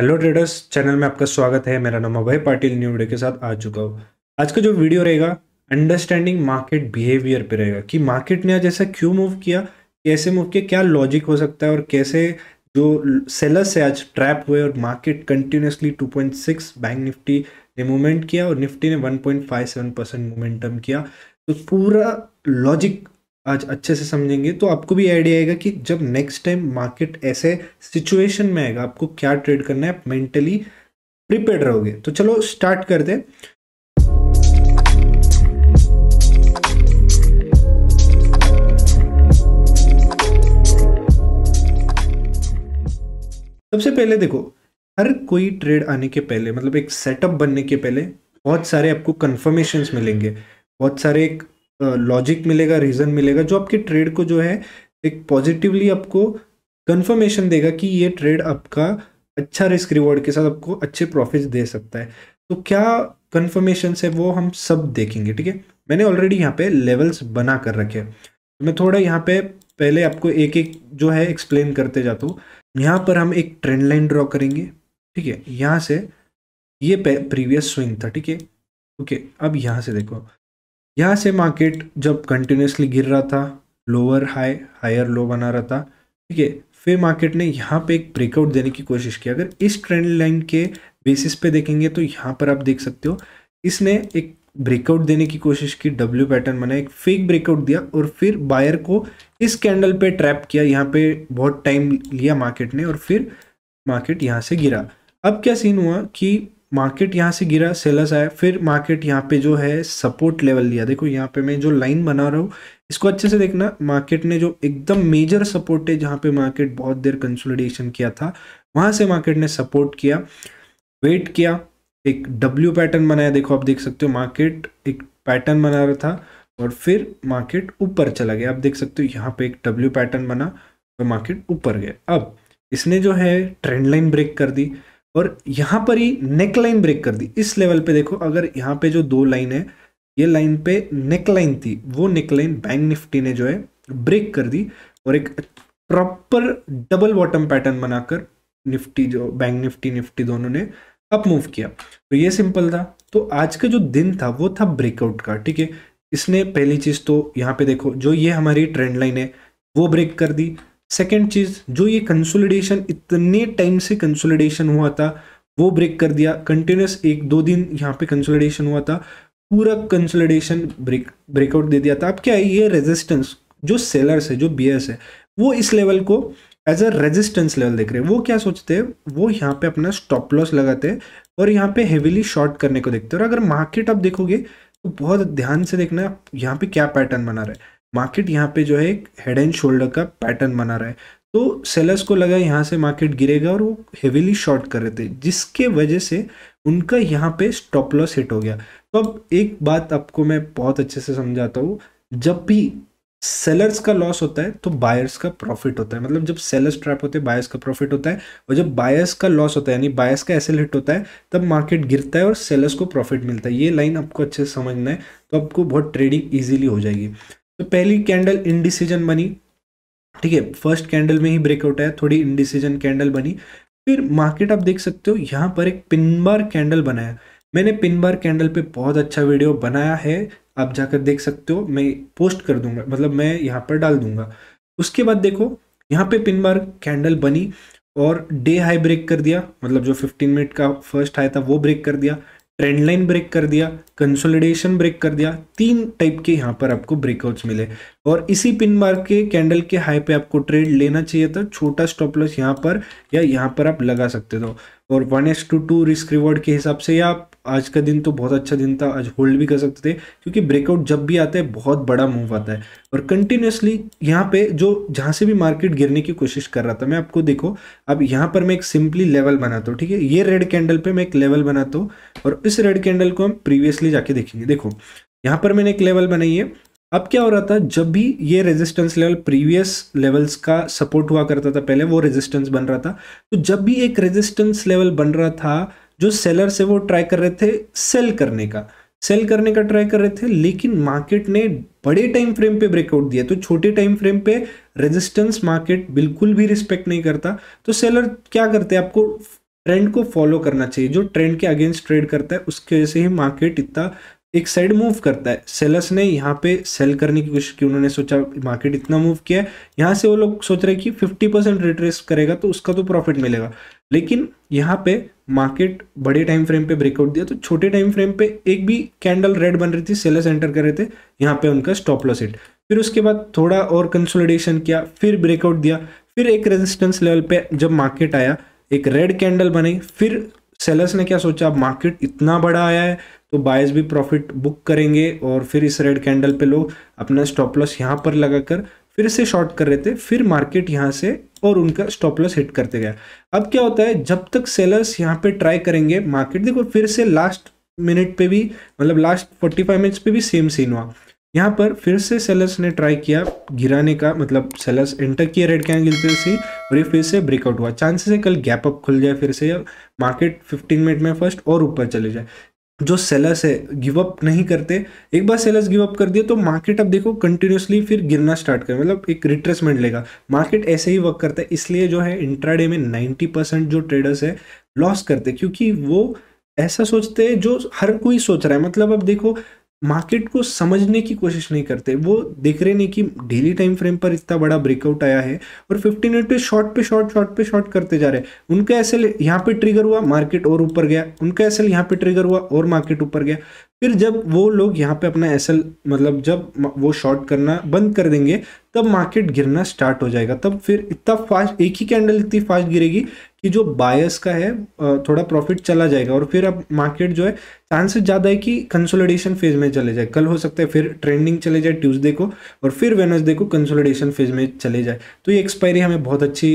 hello traders channel में आपका स्वागत है मेरा नाम अभय पाटिल न्यू वीडियो के साथ आ चुका हूँ आज का जो वीडियो रहेगा अंडरस्टैंडिंग मार्केट बिहेवियर पे रहेगा कि मार्केट ने आज ऐसा क्यों मूव किया कैसे मूव किया क्या लॉजिक हो सकता है और कैसे जो सेलर्स से आज ट्रैप हुए और मार्केट कंटिन्यूसली 2.6 बैंक निफ्टी ने मूवमेंट किया और निफ्टी ने 1.57 परसेंट मोमेंटम किया तो पूरा लॉजिक आज अच्छे से समझेंगे तो आपको भी आइडिया आएगा कि जब नेक्स्ट टाइम मार्केट ऐसे सिचुएशन में आएगा आपको क्या ट्रेड करना है आप मेंटली प्रिपेयर रहोगे तो चलो स्टार्ट कर दे सबसे पहले देखो हर कोई ट्रेड आने के पहले मतलब एक सेटअप बनने के पहले बहुत सारे आपको कन्फर्मेशन मिलेंगे बहुत सारे एक लॉजिक मिलेगा रीज़न मिलेगा जो आपके ट्रेड को जो है एक पॉजिटिवली आपको कंफर्मेशन देगा कि ये ट्रेड आपका अच्छा रिस्क रिवॉर्ड के साथ आपको अच्छे प्रॉफिट दे सकता है तो क्या कन्फर्मेशन है वो हम सब देखेंगे ठीक है मैंने ऑलरेडी यहाँ पे लेवल्स बना कर रखे तो मैं थोड़ा यहाँ पे पहले आपको एक एक जो है एक्सप्लेन करते जाता हूँ यहाँ पर हम एक ट्रेंड लाइन ड्रॉ करेंगे ठीक है यहाँ से ये प्रीवियस स्विंग था ठीक है ओके अब यहाँ से देखो यहाँ से मार्केट जब कंटिन्यूसली गिर रहा था लोअर हाई हायर लो बना रहा था ठीक है फिर मार्केट ने यहाँ पे एक ब्रेकआउट देने की कोशिश की अगर इस ट्रेंड लाइन के बेसिस पे देखेंगे तो यहाँ पर आप देख सकते हो इसने एक ब्रेकआउट देने की कोशिश की डब्ल्यू पैटर्न बना एक फेक ब्रेकआउट दिया और फिर बायर को इस कैंडल पे ट्रैप किया यहाँ पे बहुत टाइम लिया मार्केट ने और फिर मार्केट यहाँ से गिरा अब क्या सीन हुआ कि मार्केट यहाँ से गिरा सेलर्स आया फिर मार्केट यहाँ पे जो है सपोर्ट लेवल लिया देखो यहाँ पे मैं जो लाइन बना रहा हूँ इसको अच्छे से देखना मार्केट ने जो एकदम मेजर सपोर्ट है जहाँ पे मार्केट बहुत देर कंसोलिडेशन किया था वहाँ से मार्केट ने सपोर्ट किया वेट किया एक डब्ल्यू पैटर्न बनाया देखो आप देख सकते हो मार्केट एक पैटर्न बना रहा था और फिर मार्केट ऊपर चला गया आप देख सकते हो यहाँ पे एक डब्ल्यू पैटर्न बना और मार्केट ऊपर गया अब इसने जो है ट्रेंड लाइन ब्रेक कर दी और यहाँ पर ही नेक लाइन ब्रेक कर दी इस लेवल पे देखो अगर यहाँ पे जो दो लाइन है ये लाइन पे नेक लाइन थी वो नेक लाइन बैंक निफ्टी ने जो है ब्रेक कर दी और एक प्रॉपर डबल बॉटम पैटर्न बनाकर निफ्टी जो बैंक निफ्टी निफ्टी दोनों ने अप मूव किया तो ये सिंपल था तो आज का जो दिन था वो था ब्रेकआउट का ठीक है इसने पहली चीज़ तो यहाँ पे देखो जो ये हमारी ट्रेंड लाइन है वो ब्रेक कर दी सेकेंड चीज़ जो ये कंसोलिडेशन इतने टाइम से कंसोलिडेशन हुआ था वो ब्रेक कर दिया कंटिन्यूस एक दो दिन यहाँ पे कंसोलिडेशन हुआ था पूरा कंसोलिडेशन ब्रेक ब्रेकआउट दे दिया था अब क्या है ये रेजिस्टेंस जो सेलर्स है जो बीएस है वो इस लेवल को एज अ रेजिस्टेंस लेवल देख रहे हैं वो क्या सोचते हैं वो यहाँ पे अपना स्टॉप लॉस लगाते हैं और यहाँ पे हेविली शॉर्ट करने को देखते हैं और अगर मार्केट आप देखोगे तो बहुत ध्यान से देखना यहाँ पे क्या पैटर्न बना रहा है मार्केट यहाँ पे जो है एक हेड एंड शोल्डर का पैटर्न बना रहा है तो सेलर्स को लगा यहाँ से मार्केट गिरेगा और वो हेविली शॉर्ट कर रहे थे जिसके वजह से उनका यहाँ पे स्टॉप लॉस हिट हो गया तो अब एक बात आपको मैं बहुत अच्छे से समझाता हूँ जब भी सेलर्स का लॉस होता है तो बायर्स का प्रॉफिट होता है मतलब जब सेलर्स ट्रैप होते हैं बायर्स का प्रॉफिट होता है और जब बायर्स का लॉस होता है यानी बायर्स का एसल हिट होता है तब मार्केट गिरता है और सेलर्स को प्रॉफिट मिलता है ये लाइन आपको अच्छे से समझना है तो आपको बहुत ट्रेडिंग ईजिली हो जाएगी तो पहली कैंडल इनडिसीजन बनी ठीक है फर्स्ट कैंडल में ही ब्रेकआउट है थोड़ी इनडिसीजन कैंडल बनी फिर मार्केट आप देख सकते हो यहाँ पर एक पिन बार कैंडल बनाया मैंने पिन बार कैंडल पे बहुत अच्छा वीडियो बनाया है आप जाकर देख सकते हो मैं पोस्ट कर दूंगा मतलब मैं यहाँ पर डाल दूंगा उसके बाद देखो यहाँ पे पिन बार कैंडल बनी और डे हाई ब्रेक कर दिया मतलब जो 15 मिनट का फर्स्ट हाई था वो ब्रेक कर दिया ट्रेंडलाइन ब्रेक कर दिया कंसोलिडेशन ब्रेक कर दिया तीन टाइप के यहाँ पर आपको ब्रेकआउट्स मिले और इसी पिन मार्क के कैंडल के हाई पे आपको ट्रेड लेना चाहिए था छोटा स्टॉप लॉस यहाँ पर या यहाँ पर आप लगा सकते थे और one is to two risk reward के हिसाब से आप आज का दिन तो बहुत अच्छा दिन था आज होल्ड भी कर सकते थे क्योंकि ब्रेकआउट जब भी आता है बहुत बड़ा मूव आता है और कंटिन्यूसली यहाँ पे जो जहाँ से भी मार्केट गिरने की कोशिश कर रहा था मैं आपको देखो अब यहाँ पर मैं एक सिंपली लेवल बनाता हूँ ठीक है ये रेड कैंडल पे मैं एक लेवल बनाता हूँ और इस रेड कैंडल को हम प्रीवियसली जाके देखेंगे देखो यहाँ पर मैंने एक लेवल बनाई है अब क्या हो रहा था जब भी ये रेजिस्टेंस लेवल प्रीवियस लेवल्स का सपोर्ट हुआ करता था पहले वो रेजिस्टेंस बन रहा था तो जब भी एक रेजिस्टेंस लेवल बन रहा था जो सेलर से वो ट्राई कर रहे थे सेल करने का सेल करने का ट्राई कर रहे थे लेकिन मार्केट ने बड़े टाइम फ्रेम पे ब्रेकआउट दिया तो छोटे टाइम फ्रेम पे रेजिस्टेंस मार्केट बिल्कुल भी रिस्पेक्ट नहीं करता तो सेलर क्या करते हैं आपको ट्रेंड को फॉलो करना चाहिए जो ट्रेंड के अगेंस्ट ट्रेड करता है उसकी वजह से ही मार्केट इतना एक साइड मूव करता है सेलर्स ने यहाँ पे सेल करने की कोशिश की उन्होंने सोचा मार्केट इतना मूव किया है यहाँ से वो लोग सोच रहे कि फिफ्टी परसेंट रिट्रेस करेगा तो उसका तो प्रॉफिट मिलेगा लेकिन यहाँ पे मार्केट बड़े टाइम फ्रेम पे ब्रेकआउट दिया तो छोटे टाइम फ्रेम पे एक भी कैंडल रेड बन रही थी सेलर्स एंटर कर रहे थे यहाँ पे उनका स्टॉप लॉस हिट फिर उसके बाद थोड़ा और कंसोलिडेशन किया फिर ब्रेकआउट दिया फिर एक रेजिस्टेंस लेवल पे जब मार्केट आया एक रेड कैंडल बनी फिर सेलर्स ने क्या सोचा मार्केट इतना बड़ा आया है तो बायस भी प्रॉफिट बुक करेंगे और फिर इस रेड कैंडल पे लोग अपना स्टॉप लॉस यहाँ पर लगाकर फिर से शॉर्ट कर रहे थे फिर मार्केट यहाँ से और उनका स्टॉप लॉस हिट करते गया अब क्या होता है जब तक सेलर्स यहाँ पे ट्राई करेंगे मार्केट देखो फिर से लास्ट मिनट पे भी मतलब लास्ट 45 मिनट्स पर भी सेम सीन हुआ यहाँ पर फिर से सेलर्स ने ट्राई किया गिराने का मतलब सेलर्स एंटर किया रेड कैंडल से और ये फिर से ब्रेकआउट हुआ चांसेस है कल गैप अप खुल जाए फिर से मार्केट 15 मिनट में फर्स्ट और ऊपर चले जाए जो सेलर्स है गिव अप नहीं करते एक बार सेलर्स गिव अप कर दिए तो मार्केट अब देखो कंटिन्यूसली फिर गिरना स्टार्ट कर मतलब एक रिट्रेसमेंट लेगा मार्केट ऐसे ही वर्क करता है इसलिए जो है इंट्राडे में 90 परसेंट जो ट्रेडर्स है लॉस करते क्योंकि वो ऐसा सोचते हैं जो हर कोई सोच रहा है मतलब अब देखो मार्केट को समझने की कोशिश नहीं करते वो देख रहे नहीं कि डेली टाइम फ्रेम पर इतना बड़ा ब्रेकआउट आया है और फिफ्टी मिनट पे शॉर्ट पे शॉर्ट शॉर्ट पे शॉर्ट करते जा रहे हैं उनका एस एल यहाँ पे ट्रिगर हुआ मार्केट और ऊपर गया उनका एस एल यहाँ पे ट्रिगर हुआ और मार्केट ऊपर गया फिर जब वो लोग यहाँ पे अपना एस मतलब जब वो शॉर्ट करना बंद कर देंगे तब मार्केट गिरना स्टार्ट हो जाएगा तब फिर इतना फास्ट एक ही कैंडल इतनी फास्ट गिरेगी कि जो बायस का है थोड़ा प्रॉफिट चला जाएगा और फिर अब मार्केट जो है चांसेस ज़्यादा है कि कंसोलिडेशन फेज में चले जाए कल हो सकता है फिर ट्रेंडिंग चले जाए ट्यूसडे को और फिर वेनसडे को कंसोलिडेशन फेज में चले जाए तो ये एक्सपायरी हमें बहुत अच्छी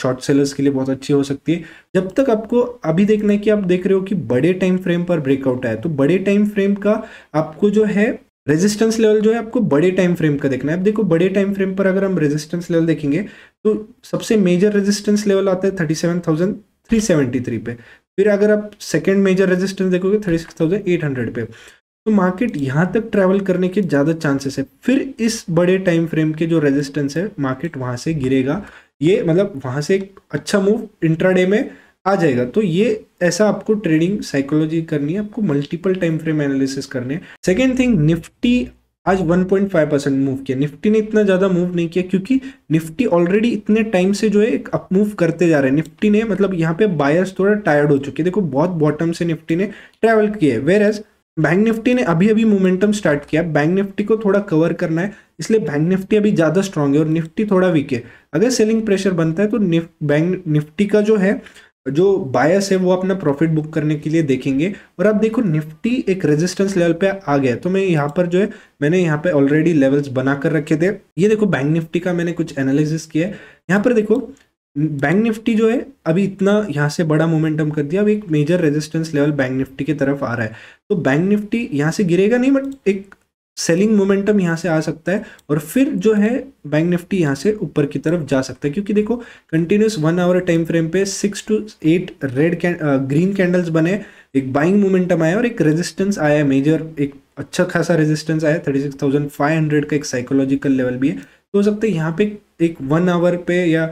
शॉर्ट सेलर्स के लिए बहुत अच्छी हो सकती है जब तक आपको अभी देखना है कि आप देख रहे हो कि बड़े टाइम फ्रेम पर ब्रेकआउट आया तो बड़े टाइम फ्रेम का आपको जो है रेजिस्टेंस लेवल जो है आपको बड़े टाइम फ्रेम का देखना है अब देखो बड़े टाइम फ्रेम पर अगर हम रेजिस्टेंस लेवल देखेंगे तो सबसे मेजर रेजिस्टेंस लेवल आता है thirty seven thousand three seventy three पे फिर अगर आप सेकेंड मेजर रेजिस्टेंस देखोगे thirty six thousand eight hundred पे तो मार्केट यहाँ तक ट्रैवल करने के ज़्यादा चांसेस है फिर इस बड़े टाइम फ्रेम के जो रेजिस्टेंस है मार्केट वहाँ से गिरेगा ये मतलब वहाँ से एक अच्छा मूव इंट्राडे में आ जाएगा तो ये ऐसा आपको ट्रेडिंग साइकोलॉजी करनी है आपको मल्टीपल टाइम फ्रेम एनालिसिस करने हैं सेकेंड थिंग निफ्टी आज 1.5 परसेंट मूव किया निफ्टी ने इतना ज़्यादा मूव नहीं किया क्योंकि निफ्टी ऑलरेडी इतने टाइम से जो है एक अप मूव करते जा रहे हैं निफ्टी ने मतलब यहाँ पे बायर्स थोड़ा टायर्ड हो चुके हैं देखो बहुत बॉटम से निफ्टी ने ट्रैवल किया है वेर एज बैंक निफ्टी ने अभी अभी मोमेंटम स्टार्ट किया बैंक निफ्टी को थोड़ा कवर करना है इसलिए बैंक निफ्टी अभी ज़्यादा स्ट्रांग है और निफ्टी थोड़ा वीक है अगर सेलिंग प्रेशर बनता है तो निफ बैंक निफ्टी का जो है जो बायस है वो अपना प्रॉफिट बुक करने के लिए देखेंगे और आप देखो निफ्टी एक रेजिस्टेंस लेवल पे आ गया तो मैं यहाँ पर जो है मैंने यहाँ पे ऑलरेडी लेवल्स बना कर रखे थे ये देखो बैंक निफ्टी का मैंने कुछ एनालिसिस किया है यहाँ पर देखो बैंक निफ्टी जो है अभी इतना यहाँ से बड़ा मोमेंटम कर दिया अब एक major resistance level bank Nifty की तरफ आ रहा है तो बैंक निफ्टी यहाँ से गिरेगा नहीं बट एक सेलिंग मोमेंटम यहाँ से आ सकता है और फिर जो है बैंक निफ्टी यहाँ से ऊपर की तरफ जा सकता है क्योंकि देखो continuous one hour time frame पे six two eight red green candles बने एक बाइंग मोमेंटम आया और एक रेजिस्टेंस आया मेजर एक अच्छा खासा रेजिस्टेंस आया thirty six thousand five hundred का एक साइकोलॉजिकल लेवल भी है तो हो सकता है यहाँ पे एक वन आवर पे या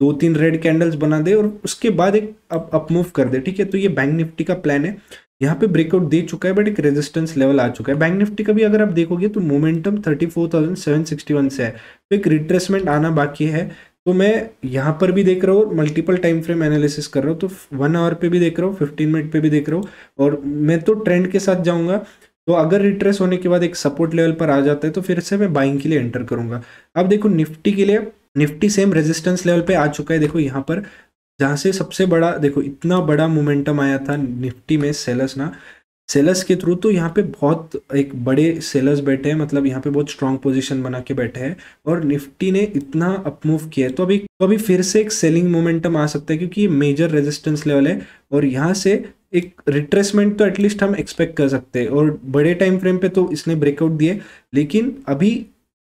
दो तीन रेड कैंडल्स बना दे और उसके बाद एक अप अपमूव कर दे ठीक है तो ये बैंक निफ्टी का प्लान है यहाँ पे ब्रेकआउट दे चुका है बट एक रेजिस्टेंस लेवल आ चुका है बैंक निफ्टी का भी अगर आप देखोगे तो मोमेंटम 34,761 से है तो एक रिट्रेसमेंट आना बाकी है तो मैं यहाँ पर भी देख रहा हूँ मल्टीपल टाइम फ्रेम एनालिसिस कर रहा हूँ तो वन आवर पे भी देख रहा हूँ फिफ्टीन मिनट पे भी देख रहा हूँ और मैं तो ट्रेंड के साथ जाऊँगा तो अगर रिट्रेस होने के बाद एक सपोर्ट लेवल पर आ जाता है तो फिर से मैं बाइंग के लिए एंटर करूंगा अब देखो निफ्टी के लिए निफ्टी सेम रेजिस्टेंस लेवल पे आ चुका है देखो यहाँ पर जहाँ से सबसे बड़ा देखो इतना बड़ा मोमेंटम आया था निफ्टी में सेलर्स ना सेलर्स के थ्रू तो यहाँ पे बहुत एक बड़े सेलर्स बैठे हैं मतलब यहाँ पे बहुत स्ट्रांग पोजीशन बना के बैठे हैं और निफ्टी ने इतना अपमूव किया है तो अभी तो अभी फिर से एक सेलिंग मोमेंटम आ सकता है क्योंकि ये मेजर रेजिस्टेंस लेवल है और यहाँ से एक रिट्रेसमेंट तो एटलीस्ट हम एक्सपेक्ट कर सकते हैं और बड़े टाइम फ्रेम पे तो इसने ब्रेकआउट दिए लेकिन अभी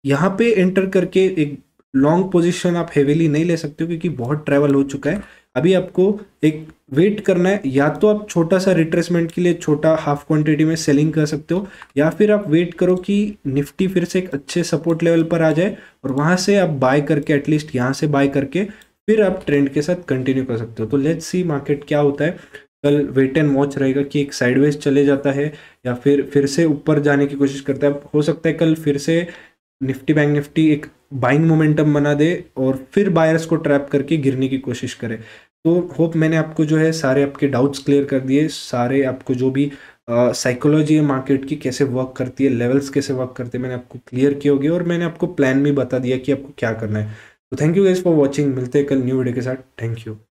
यहाँ पे एंटर करके एक लॉन्ग पोजीशन आप हेवीली नहीं ले सकते हो क्योंकि बहुत ट्रैवल हो चुका है अभी आपको एक वेट करना है या तो आप छोटा सा रिट्रेसमेंट के लिए छोटा हाफ क्वांटिटी में सेलिंग कर सकते हो या फिर आप वेट करो कि निफ्टी फिर से एक अच्छे सपोर्ट लेवल पर आ जाए और वहाँ से आप बाय करके एटलीस्ट यहाँ से बाय करके फिर आप ट्रेंड के साथ कंटिन्यू कर सकते हो तो लेट्स सी मार्केट क्या होता है कल वेट एंड वॉच रहेगा कि एक साइडवेज चले जाता है या फिर फिर से ऊपर जाने की कोशिश करता है हो सकता है कल फिर से निफ्टी बैंक निफ्टी एक बाइंग मोमेंटम बना दे और फिर बायर्स को ट्रैप करके गिरने की कोशिश करे तो होप मैंने आपको जो है सारे आपके डाउट्स क्लियर कर दिए सारे आपको जो भी साइकोलॉजी है मार्केट की कैसे वर्क करती है लेवल्स कैसे वर्क करते हैं मैंने आपको क्लियर किया होगी और मैंने आपको प्लान भी बता दिया कि आपको क्या करना है तो thank you guys for watching मिलते हैं कल न्यू वीडियो के साथ थैंक यू